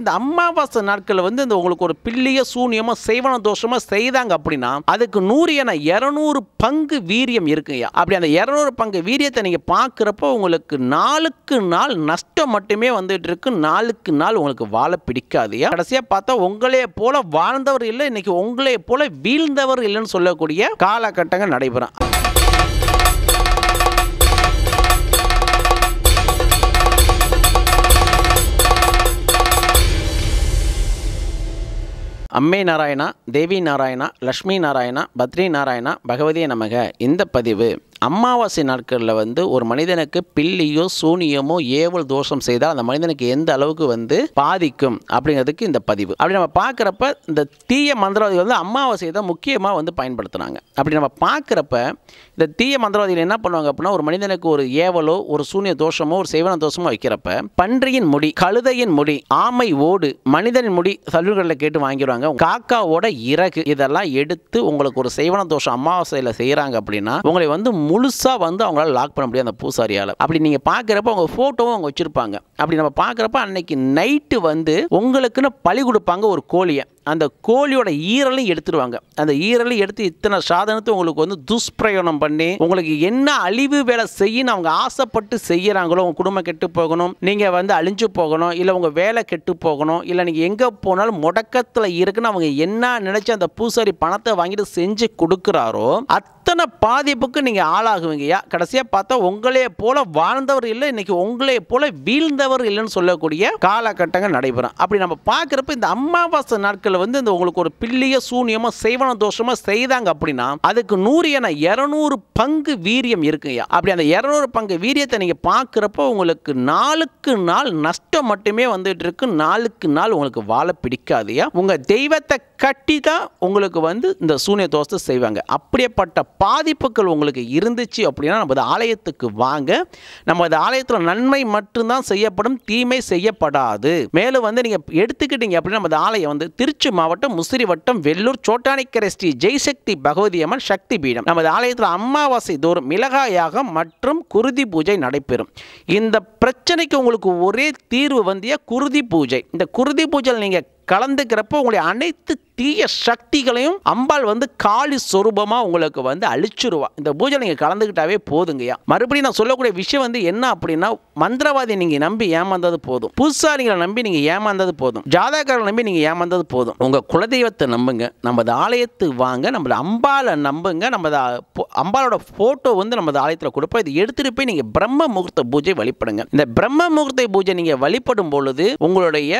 இந்த அமாவாசை நாட்களில் வந்து இந்த உங்களுக்கு ஒரு பிள்ளைய சூன்யமா செய்வன தோஷமா செய்தாங்க அப்படின்னா அதுக்கு நூறு என இரநூறு பங்கு வீரியம் இருக்குங்கய்யா அப்படி அந்த இரநூறு பங்கு வீரியத்தை நீங்கள் பாக்குறப்ப உங்களுக்கு நாளுக்கு நாள் நஷ்டம் மட்டுமே வந்துட்டு இருக்கு நாளுக்கு நாள் உங்களுக்கு வாழ பிடிக்காதுயா கடைசியாக பார்த்தா உங்களே போல வாழ்ந்தவர் இல்லை இன்னைக்கு உங்களே போல வீழ்ந்தவர் இல்லைன்னு சொல்லக்கூடிய காலகட்டங்கள் நடைபெறும் அம்மை நாராயணா தேவி நாராயணா லக்ஷ்மி நாராயணா பத்ரி நாராயணா பகவதிய நமக இந்த பதிவு அமாவாசை நாட்களில் வந்து ஒரு மனிதனுக்கு பில்லியோ சூனியமோ ஏவல் தோஷம் செய்தால் அந்த மனிதனுக்கு எந்த அளவுக்கு வந்து பாதிக்கும் அப்படிங்கிறதுக்கு இந்த பதிவு அப்படி நம்ம பார்க்குறப்ப இந்த தீய மந்திரவாதிகள் வந்து அமாவாசையை தான் முக்கியமாக வந்து பயன்படுத்துகிறாங்க அப்படி நம்ம பார்க்குறப்ப இந்த தீய மந்திரவாதிகள் என்ன பண்ணுவாங்க அப்படின்னா ஒரு மனிதனுக்கு ஒரு ஏவலோ ஒரு சூனிய தோஷமோ ஒரு செய்வன தோஷமோ வைக்கிறப்ப பன்றியின் முடி கழுதையின் முடி ஆமை ஓடு மனிதனின் முடி சலுகைகளில் கேட்டு வாங்கிடுவாங்க காக்காவோட இறகு இதெல்லாம் எடுத்து உங்களுக்கு ஒரு செய்வன தோஷம் அமாவாசையில் செய்கிறாங்க அப்படின்னா உங்களை வந்து முழுசாக வந்து அவங்களால லாக் பண்ண முடியாது அந்த பூசாரியால் அப்படி நீங்கள் பார்க்குறப்ப அவங்க ஃபோட்டோவும் அவங்க வச்சுருப்பாங்க அப்படி நம்ம பார்க்குறப்ப அன்னைக்கு நைட்டு வந்து உங்களுக்குன்னு பழி கொடுப்பாங்க ஒரு கோழியை அந்த கோழியோட ஈரலையும் எடுத்துருவாங்க அந்த ஈரலையும் எடுத்து இத்தனை சாதனத்தை உங்களுக்கு வந்து துஷ்பிரயோகம் பண்ணி உங்களுக்கு என்ன அழிவு வேலை செய்யணும் அவங்க ஆசைப்பட்டு செய்கிறாங்களோ உங்கள் குடும்பம் கெட்டு போகணும் நீங்கள் வந்து அழிஞ்சு போகணும் இல்லை உங்கள் வேலை கெட்டு போகணும் இல்லை நீங்கள் எங்கே போனாலும் முடக்கத்தில் இருக்குன்னு அவங்க என்ன நினச்சி அந்த பூசாரி பணத்தை வாங்கிட்டு செஞ்சு கொடுக்குறாரோ அத்தனை பாதிப்புக்கு நீங்கள் ஆளாகுவீங்கயா கடைசியாக பார்த்தா உங்களே போல வாழ்ந்தவர் இல்லை இன்னைக்கு உங்களே போல வீழ்ந்தவர் இல்லைன்னு சொல்லக்கூடிய காலகட்டங்கள் நடைபெறும் அப்படி நம்ம பார்க்குறப்ப இந்த அமாவாசை நாட்கள் ஜாதகத்தில் வந்து இந்த உங்களுக்கு ஒரு பில்லிய சூன்யமாக செய்வன தோஷமாக செய்தாங்க அப்படின்னா அதுக்கு நூறு என இரநூறு பங்கு வீரியம் இருக்குங்கய்யா அப்படி அந்த இரநூறு பங்கு வீரியத்தை நீங்கள் பார்க்குறப்ப உங்களுக்கு நாளுக்கு நாள் நஷ்டம் மட்டுமே வந்துட்டு இருக்கு நாளுக்கு நாள் உங்களுக்கு வாழ பிடிக்காதுயா உங்கள் தெய்வத்தை கட்டி தான் உங்களுக்கு வந்து இந்த சூனிய தோஷத்தை செய்வாங்க அப்படியேப்பட்ட பாதிப்புகள் உங்களுக்கு இருந்துச்சு அப்படின்னா நம்ம ஆலயத்துக்கு வாங்க நம்ம ஆலயத்தில் நன்மை மட்டும்தான் செய்யப்படும் தீமை செய்யப்படாது மேலும் வந்து நீங்கள் எடுத்துக்கிட்டீங்க அப்படின்னா நம்ம ஆலயம் வந்து திருச்சி திருச்சி மாவட்டம் முசிறி வட்டம் வெள்ளூர் சோட்டானிக்கரை ஸ்ரீ ஜெய்சக்தி பகவதி அம்மன் சக்தி பீடம் நமது ஆலயத்தில் அமாவாசை தோறும் மிளகாயாகம் மற்றும் குருதி பூஜை நடைபெறும் இந்த பிரச்சனைக்கு உங்களுக்கு ஒரே தீர்வு வந்திய குருதி பூஜை இந்த குருதி பூஜையில் நீங்கள் கலந்துக்கிறப்போ உங்களுடைய அனைத்து தீய சக்திகளையும் அம்பாள் வந்து காளி சொரூபமாக உங்களுக்கு வந்து அழிச்சிருவா இந்த பூஜை நீங்கள் கலந்துக்கிட்டாவே போதுங்கய்யா மறுபடியும் நான் சொல்லக்கூடிய விஷயம் வந்து என்ன அப்படின்னா மந்திரவாதியை நீங்கள் நம்பி ஏமாந்தது போதும் பூசாரிகளை நம்பி நீங்கள் ஏமாந்தது போதும் ஜாதகர்களை நம்பி நீங்கள் ஏமாந்தது போதும் உங்கள் குலதெய்வத்தை நம்புங்க நமது ஆலயத்து வாங்க நம்மள அம்பாலை நம்புங்க நமது அம்பாலோட ஃபோட்டோ வந்து நமது ஆலயத்தில் கொடுப்போம் இது எடுத்துகிட்டு போய் நீங்கள் பிரம்ம முகூர்த்த பூஜை வழிபடுங்க இந்த பிரம்ம முகூர்த்த பூஜை நீங்கள் வழிபடும் பொழுது உங்களுடைய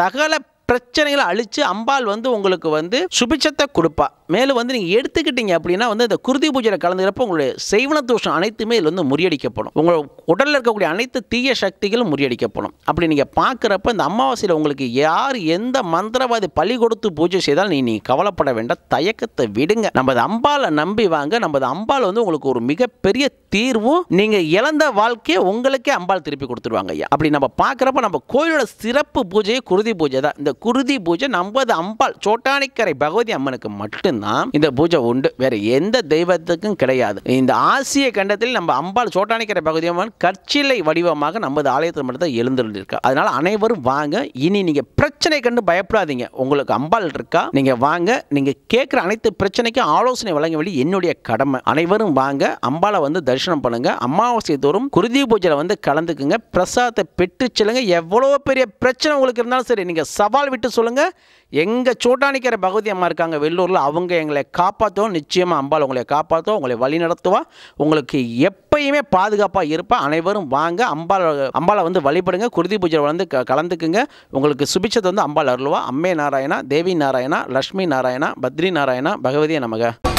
சகல பிரச்சனைகளை அழித்து அம்பாள் வந்து உங்களுக்கு வந்து சுபிச்சத்தை கொடுப்பா மேலும் வந்து நீங்கள் எடுத்துக்கிட்டீங்க அப்படின்னா வந்து இந்த குருதி பூஜையில் கலந்துக்கிறப்ப உங்களுடைய செய்வன தோஷம் அனைத்துமே இதில் வந்து முறியடிக்கப்படும் உங்கள் உடலில் இருக்கக்கூடிய அனைத்து தீய சக்திகளும் முறியடிக்கப்படும் அப்படி நீங்கள் பார்க்குறப்ப இந்த அமாவாசையில் உங்களுக்கு யார் எந்த மந்திரவாதி பலி கொடுத்து பூஜை செய்தால் நீ நீ கவலைப்பட வேண்டாம் தயக்கத்தை விடுங்க நமது அம்பாலை நம்பி வாங்க நமது அம்பாள் வந்து உங்களுக்கு ஒரு மிகப்பெரிய தீர்வும் நீங்கள் இழந்த வாழ்க்கையை உங்களுக்கே அம்பாள் திருப்பி கொடுத்துருவாங்க ஐயா அப்படி நம்ம பார்க்குறப்ப நம்ம கோயிலோட சிறப்பு பூஜையே குருதி பூஜை தான் இந்த குருதி பூஜை நம்பது அம்பாள் சோட்டானிக்கரை பகவதி அம்மனுக்கு மட்டும்தான் இந்த பூஜை உண்டு வேற எந்த தெய்வத்துக்கும் கிடையாது இந்த ஆசிய கண்டத்தில் நம்ம அம்பாள் சோட்டானிக்கரை பகுதி அம்மன் கற்சிலை வடிவமாக நமது ஆலயத்தில் மட்டும்தான் எழுந்திருந்திருக்கா அதனால அனைவரும் வாங்க இனி நீங்க பிரச்சனை கண்டு பயப்படாதீங்க உங்களுக்கு அம்பாள் இருக்கா நீங்க வாங்க நீங்க கேட்குற அனைத்து பிரச்சனைக்கும் ஆலோசனை வழங்க வேண்டிய என்னுடைய கடமை அனைவரும் வாங்க அம்பாளை வந்து தரிசனம் பண்ணுங்க அமாவாசை தோறும் குருதி பூஜையில் வந்து கலந்துக்குங்க பிரசாதத்தை பெற்று செல்லுங்க எவ்வளோ பெரிய பிரச்சனை உங்களுக்கு இருந்தாலும் சரி நீங்க சவால் சவால் விட்டு சொல்லுங்கள் எங்கள் சோட்டானிக்கிற பகுதி அம்மா இருக்காங்க வெள்ளூரில் அவங்க எங்களை காப்பாற்றுவோம் நிச்சயமாக அம்பாள் உங்களை காப்பாற்றுவோம் உங்களை வழி நடத்துவா உங்களுக்கு எப்பயுமே பாதுகாப்பாக இருப்பா அனைவரும் வாங்க அம்பாள் அம்பாளை வந்து வழிபடுங்க குருதி பூஜை வந்து க கலந்துக்குங்க உங்களுக்கு சுபிச்சத்தை வந்து அம்பாள் அருள்வா அம்மே நாராயணா தேவி நாராயணா லக்ஷ்மி நாராயணா பத்ரி நாராயணா பகவதியை நமக